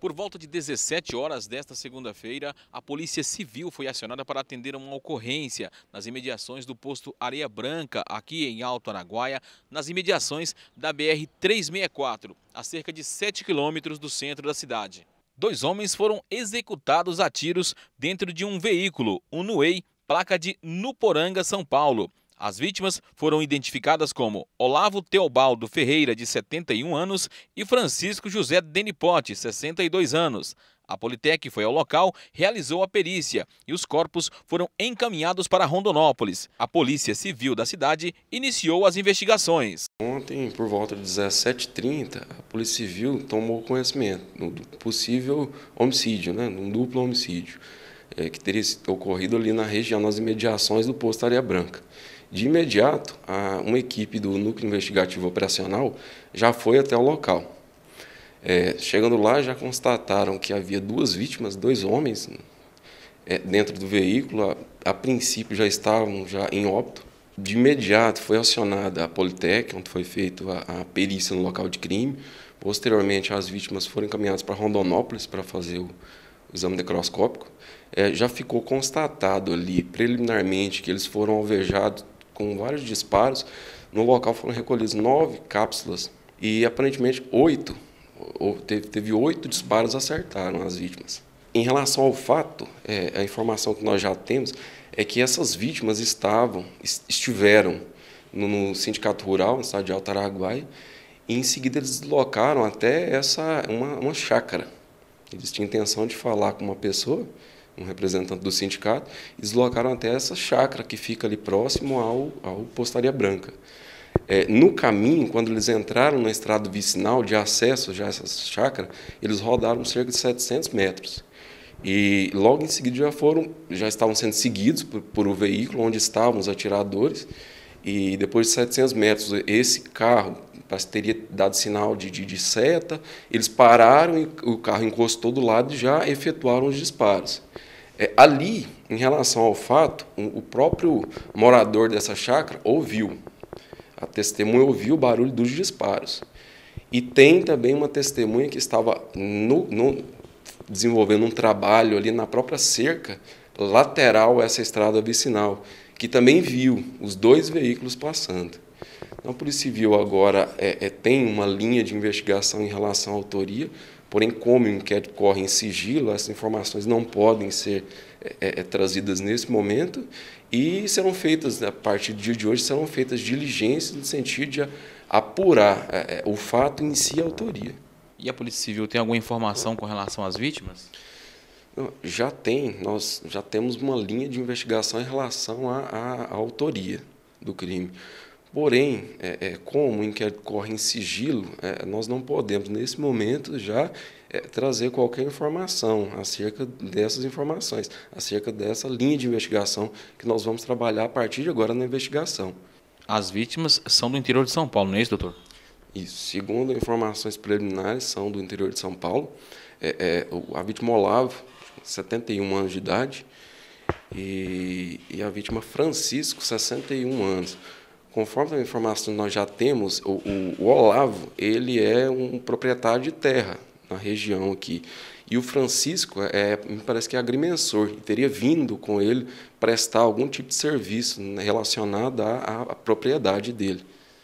Por volta de 17 horas desta segunda-feira, a Polícia Civil foi acionada para atender uma ocorrência nas imediações do posto Areia Branca, aqui em Alto Araguaia, nas imediações da BR 364, a cerca de 7 quilômetros do centro da cidade. Dois homens foram executados a tiros dentro de um veículo, um Nuei, placa de Nuporanga, São Paulo. As vítimas foram identificadas como Olavo Teobaldo Ferreira, de 71 anos, e Francisco José Denipote, 62 anos. A Politec foi ao local, realizou a perícia e os corpos foram encaminhados para Rondonópolis. A Polícia Civil da cidade iniciou as investigações. Ontem, por volta de 17h30, a Polícia Civil tomou conhecimento do possível homicídio, né, um duplo homicídio, é, que teria ocorrido ali na região, nas imediações do posto Areia Branca. De imediato, a, uma equipe do Núcleo Investigativo Operacional já foi até o local. É, chegando lá, já constataram que havia duas vítimas, dois homens, é, dentro do veículo. A, a, princípio já estavam já em óbito. De imediato foi acionada a Politec, onde foi feita a, perícia no local de crime. Posteriormente, as vítimas foram encaminhadas para Rondonópolis para fazer o, o exame necroscópico. É, já ficou constatado ali, preliminarmente, que eles foram alvejados com vários disparos. No local foram recolhidas nove cápsulas e aparentemente oito, teve, teve oito disparos acertaram as vítimas. Em relação ao fato, é, a informação que nós já temos é que essas vítimas estavam, estiveram no, no sindicato rural, no estado de Altaraguai, e em seguida eles deslocaram até essa uma, uma chácara. Eles tinham intenção de falar com uma pessoa um representante do sindicato, deslocaram até essa chácara que fica ali próximo ao, ao Postaria Branca. É, no caminho, quando eles entraram na estrada vicinal de acesso já a essa chácara, eles rodaram cerca de 700 metros. E logo em seguida já foram, já estavam sendo seguidos por, por o veículo onde estavam os atiradores. E depois de 700 metros, esse carro parece que teria dado sinal de, de, de, seta. Eles pararam, o carro encostou do lado e já efetuaram os disparos. É, ali, em relação ao fato, o próprio morador dessa chácara ouviu. A testemunha ouviu o barulho dos disparos. E tem também uma testemunha que estava no, no, desenvolvendo um trabalho ali na própria cerca lateral a essa estrada vicinal, que também viu os dois veículos passando a Polícia Civil agora é, é, tem uma linha de investigação em relação à autoria, porém, como o inquérito corre em sigilo, essas informações não podem ser é, é trazidas nesse momento e serão feitas, a partir do dia de hoje, serão feitas diligências no sentido de apurar é, é, o fato em si a autoria. E a Polícia Civil tem alguma informação com relação às vítimas? Já tem, nós já temos uma linha de investigação em relação à, à, à autoria do crime. Porém, é, é, como o inquérito corre em sigilo, é, nós não podemos, nesse momento, já é, trazer qualquer informação acerca dessas informações, acerca dessa linha de investigação que nós vamos trabalhar a partir de agora na investigação. As vítimas são do interior de São Paulo, não é isso, doutor? Isso. Segundo informações preliminares, são do interior de São Paulo. É, é, a vítima Olavo, 71 anos de idade, e, e a vítima Francisco, 61 anos. Conforme a informação que nós já temos, o, o, o Olavo ele é um proprietário de terra na região aqui. E o Francisco, é, é me parece que é agrimensor, e teria vindo com ele prestar algum tipo de serviço relacionado à, à propriedade dele.